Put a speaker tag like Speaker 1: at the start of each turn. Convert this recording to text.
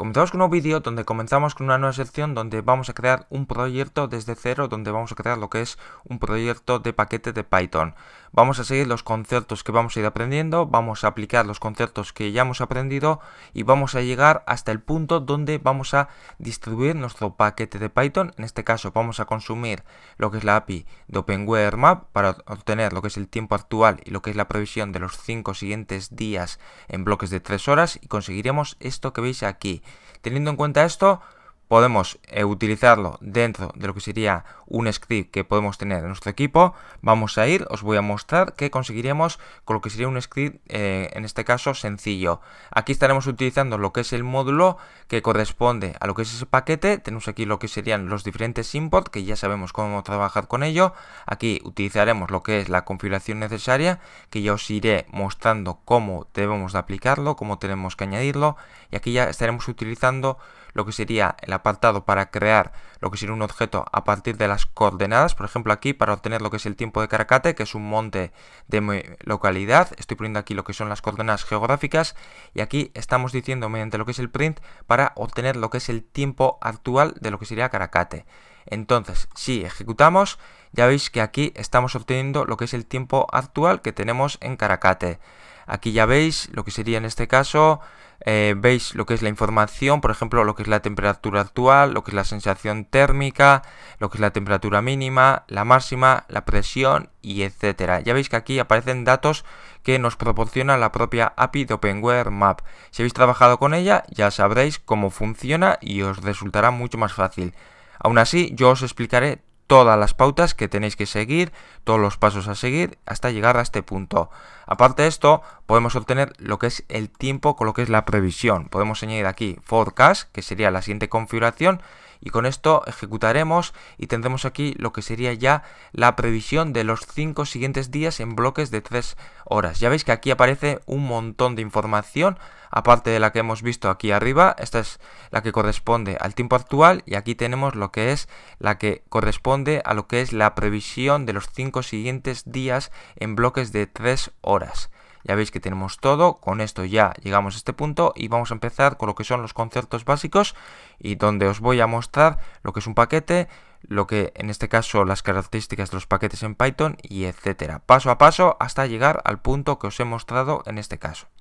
Speaker 1: Comenzamos con un nuevo vídeo donde comenzamos con una nueva sección donde vamos a crear un proyecto desde cero, donde vamos a crear lo que es un proyecto de paquete de Python. Vamos a seguir los conceptos que vamos a ir aprendiendo, vamos a aplicar los conceptos que ya hemos aprendido y vamos a llegar hasta el punto donde vamos a distribuir nuestro paquete de Python. En este caso vamos a consumir lo que es la API de OpenWare para obtener lo que es el tiempo actual y lo que es la previsión de los 5 siguientes días en bloques de 3 horas y conseguiremos esto que veis aquí. Teniendo en cuenta esto, podemos eh, utilizarlo dentro de lo que sería un script que podemos tener en nuestro equipo. Vamos a ir, os voy a mostrar que conseguiremos con lo que sería un script, eh, en este caso sencillo. Aquí estaremos utilizando lo que es el módulo que corresponde a lo que es ese paquete. Tenemos aquí lo que serían los diferentes imports, que ya sabemos cómo trabajar con ello. Aquí utilizaremos lo que es la configuración necesaria, que ya os iré mostrando cómo debemos de aplicarlo, cómo tenemos que añadirlo. Y aquí ya estaremos utilizando lo que sería la apartado para crear lo que sería un objeto a partir de las coordenadas. Por ejemplo, aquí para obtener lo que es el tiempo de Caracate, que es un monte de localidad. Estoy poniendo aquí lo que son las coordenadas geográficas. Y aquí estamos diciendo mediante lo que es el print para obtener lo que es el tiempo actual de lo que sería Caracate. Entonces, si ejecutamos, ya veis que aquí estamos obteniendo lo que es el tiempo actual que tenemos en Caracate. Aquí ya veis lo que sería en este caso eh, veis lo que es la información, por ejemplo, lo que es la temperatura actual, lo que es la sensación térmica, lo que es la temperatura mínima, la máxima, la presión y etcétera. Ya veis que aquí aparecen datos que nos proporciona la propia API de OpenWare Map. Si habéis trabajado con ella, ya sabréis cómo funciona y os resultará mucho más fácil. Aún así, yo os explicaré todas las pautas que tenéis que seguir, todos los pasos a seguir hasta llegar a este punto. Aparte de esto, podemos obtener lo que es el tiempo con lo que es la previsión. Podemos añadir aquí forecast, que sería la siguiente configuración, y con esto ejecutaremos y tendremos aquí lo que sería ya la previsión de los 5 siguientes días en bloques de 3 horas. Ya veis que aquí aparece un montón de información, aparte de la que hemos visto aquí arriba, esta es la que corresponde al tiempo actual y aquí tenemos lo que es la que corresponde a lo que es la previsión de los 5 siguientes días en bloques de 3 horas. Ya veis que tenemos todo, con esto ya llegamos a este punto y vamos a empezar con lo que son los conceptos básicos y donde os voy a mostrar lo que es un paquete, lo que en este caso las características de los paquetes en Python y etcétera. Paso a paso hasta llegar al punto que os he mostrado en este caso.